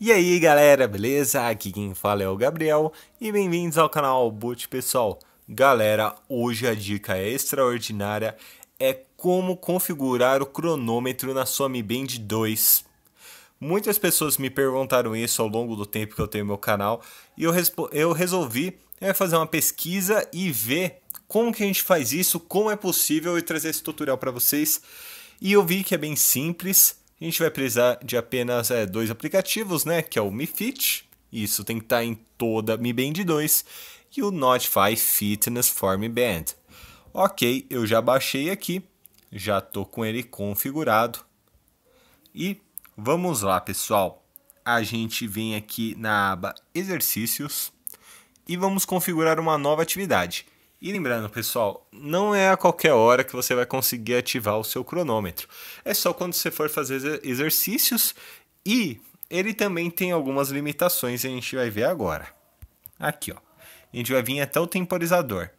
E aí galera, beleza? Aqui quem fala é o Gabriel e bem-vindos ao canal Boot Pessoal. Galera, hoje a dica é extraordinária é como configurar o cronômetro na sua Mi Band 2. Muitas pessoas me perguntaram isso ao longo do tempo que eu tenho meu canal e eu, eu resolvi é, fazer uma pesquisa e ver como que a gente faz isso, como é possível e trazer esse tutorial para vocês. E eu vi que é bem simples, a gente vai precisar de apenas é, dois aplicativos, né? Que é o Mi Fit, isso tem que estar tá em toda Mi Band 2, e o Notify Fitness for Mi Band. Ok, eu já baixei aqui, já estou com ele configurado. E vamos lá, pessoal. A gente vem aqui na aba Exercícios e vamos configurar uma nova atividade. E lembrando, pessoal, não é a qualquer hora que você vai conseguir ativar o seu cronômetro. É só quando você for fazer exercícios e ele também tem algumas limitações, a gente vai ver agora. Aqui, ó. A gente vai vir até o temporizador.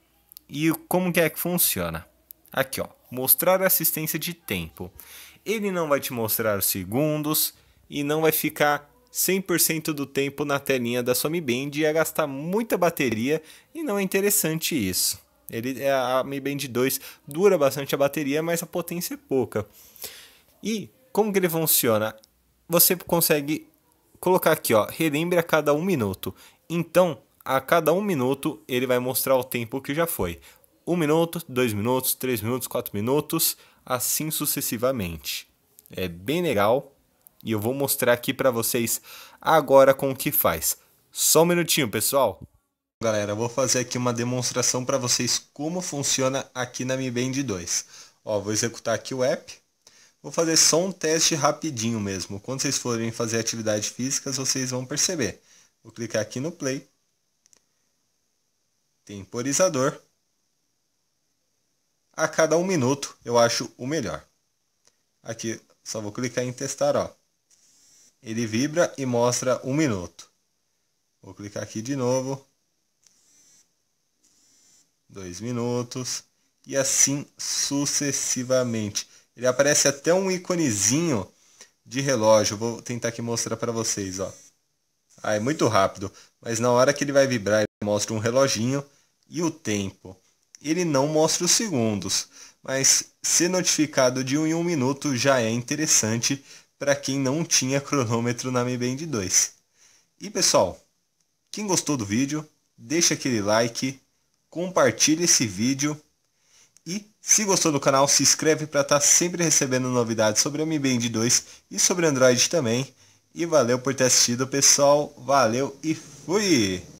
E como que é que funciona? Aqui, ó. Mostrar assistência de tempo. Ele não vai te mostrar os segundos e não vai ficar 100% do tempo na telinha da sua Mi Band ia gastar muita bateria e não é interessante isso. Ele, é, a Mi Band 2 dura bastante a bateria, mas a potência é pouca. E como que ele funciona? Você consegue colocar aqui, ó, relembre a cada um minuto. Então, a cada um minuto ele vai mostrar o tempo que já foi. Um minuto, dois minutos, três minutos, quatro minutos, assim sucessivamente. É bem legal e eu vou mostrar aqui para vocês agora com o que faz. Só um minutinho, pessoal. Galera, eu vou fazer aqui uma demonstração para vocês como funciona aqui na Mi Band 2. Ó, vou executar aqui o app. Vou fazer só um teste rapidinho mesmo. Quando vocês forem fazer atividades físicas, vocês vão perceber. Vou clicar aqui no play. Temporizador. A cada um minuto eu acho o melhor. Aqui só vou clicar em testar, ó ele vibra e mostra um minuto. Vou clicar aqui de novo. Dois minutos. E assim sucessivamente. Ele aparece até um íconezinho de relógio. Vou tentar aqui mostrar para vocês. Ó. Ah, é muito rápido. Mas na hora que ele vai vibrar, ele mostra um reloginho e o tempo. Ele não mostra os segundos. Mas ser notificado de um em um minuto já é interessante para quem não tinha cronômetro na Mi Band 2. E pessoal, quem gostou do vídeo, deixa aquele like, compartilha esse vídeo e se gostou do canal, se inscreve para estar tá sempre recebendo novidades sobre a Mi Band 2 e sobre Android também. E valeu por ter assistido, pessoal. Valeu e fui!